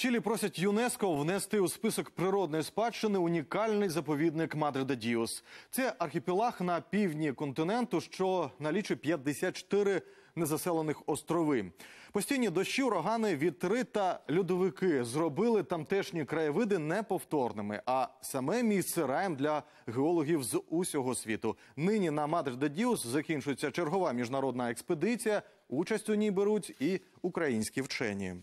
Чилі просять ЮНЕСКО внести у список природної спадщини унікальний заповідник Мадрида Діос. Це архіпелаг на півдні континенту, що налічує 54 незаселених острови. Постійні дощі, урагани, вітри та льодовики зробили тамтешні краєвиди неповторними. А саме місце раєм для геологів з усього світу. Нині на Мадрида Діос закінчується чергова міжнародна експедиція. Участь у ній беруть і українські вчені.